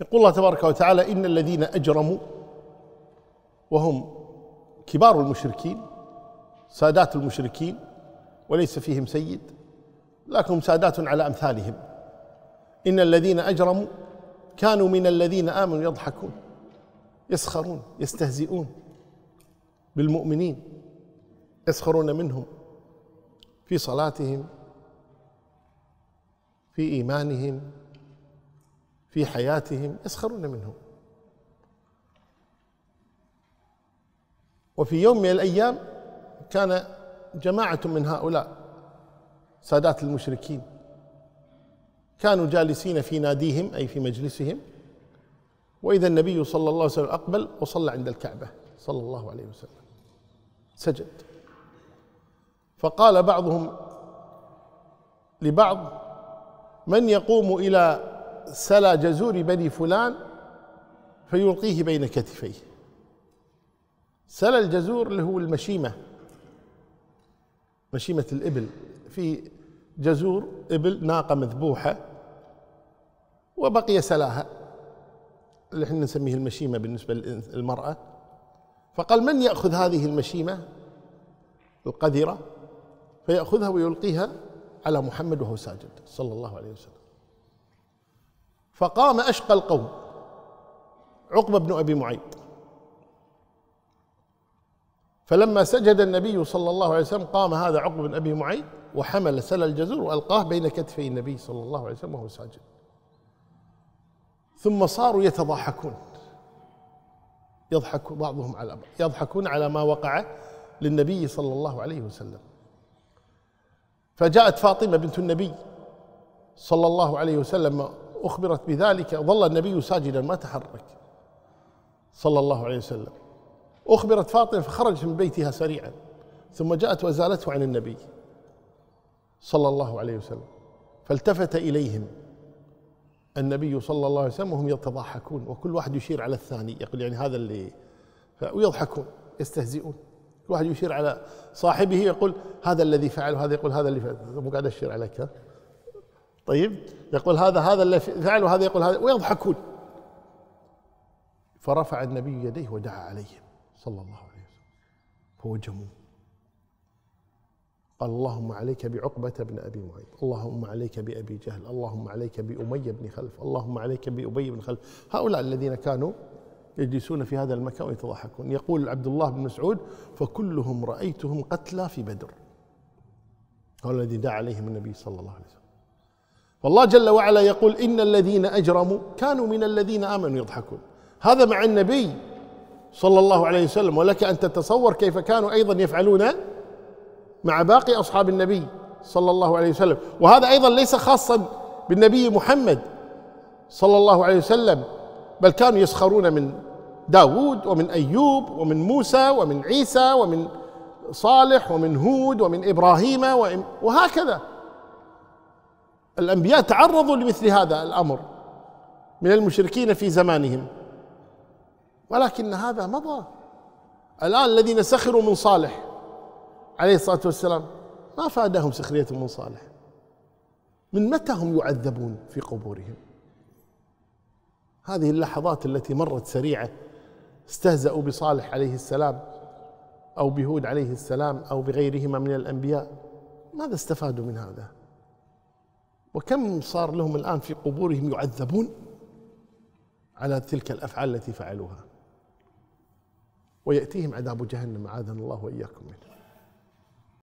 يقول الله تبارك وتعالى إن الذين أجرموا وهم كبار المشركين سادات المشركين وليس فيهم سيد لكنهم سادات على أمثالهم إن الذين أجرموا كانوا من الذين آمنوا يضحكون يسخرون يستهزئون بالمؤمنين يسخرون منهم في صلاتهم في إيمانهم في حياتهم يسخرون منهم وفي يوم من الأيام كان جماعة من هؤلاء سادات المشركين كانوا جالسين في ناديهم أي في مجلسهم وإذا النبي صلى الله عليه وسلم أقبل وصلى عند الكعبة صلى الله عليه وسلم سجد فقال بعضهم لبعض من يقوم إلى سلا جزور بني فلان فيلقيه بين كتفيه سلا الجزور اللي هو المشيمة مشيمة الإبل في جزور إبل ناقة مذبوحة وبقي سلاها اللي احنا نسميه المشيمة بالنسبة للمرأة فقال من يأخذ هذه المشيمة القذرة فيأخذها ويلقيها على محمد وهو ساجد صلى الله عليه وسلم فقام أشقى القوم عقبة بن أبي معيط فلما سجد النبي صلى الله عليه وسلم قام هذا عقبة بن أبي معيط وحمل سل الجزر وألقاه بين كتفي النبي صلى الله عليه وسلم وهو ساجد ثم صاروا يتضاحكون يضحك بعضهم على بعض يضحكون على ما وقع للنبي صلى الله عليه وسلم فجاءت فاطمة بنت النبي صلى الله عليه وسلم أخبرت بذلك ظل النبي ساجدا ما تحرك صلى الله عليه وسلم أخبرت فاطمة فخرجت من بيتها سريعا ثم جاءت وزالته عن النبي صلى الله عليه وسلم فالتفت إليهم النبي صلى الله عليه وسلم وهم يتضاحكون وكل واحد يشير على الثاني يقول يعني هذا اللي ويضحكون يستهزئون كل واحد يشير على صاحبه يقول هذا الذي فعل وهذا يقول هذا اللي فعل مو قاعد اشير عليك ها طيب يقول هذا هذا اللي فعل وهذا يقول هذا ويضحكون فرفع النبي يديه ودعا عليهم صلى الله عليه وسلم فوجموا قال اللهم عليك بعقبة بن أبي معيط اللهم عليك بأبي جهل اللهم عليك بأمية بن خلف اللهم عليك بأبي بن خلف هؤلاء الذين كانوا يجلسون في هذا المكان ويتضحكون يقول عبد الله بن مسعود فكلهم رأيتهم قتلى في بدر هؤلاء الذي دعا عليهم النبي صلى الله عليه وسلم والله جل وعلا يقول إن الذين أجرموا كانوا من الذين آمنوا يضحكون هذا مع النبي صلى الله عليه وسلم ولك أن تتصور كيف كانوا أيضا يفعلون مع باقي أصحاب النبي صلى الله عليه وسلم وهذا أيضا ليس خاصا بالنبي محمد صلى الله عليه وسلم بل كانوا يسخرون من داود ومن أيوب ومن موسى ومن عيسى ومن صالح ومن هود ومن إبراهيم وهكذا الأنبياء تعرضوا لمثل هذا الأمر من المشركين في زمانهم ولكن هذا مضى الآن الذين سخروا من صالح عليه الصلاة والسلام ما فادهم سخرية من صالح من متى هم يعذبون في قبورهم هذه اللحظات التي مرت سريعة استهزأوا بصالح عليه السلام أو بهود عليه السلام أو بغيرهما من الأنبياء ماذا استفادوا من هذا؟ وكم صار لهم الآن في قبورهم يعذبون على تلك الأفعال التي فعلوها ويأتيهم عذاب جهنم أعاذنا الله وإياكم منه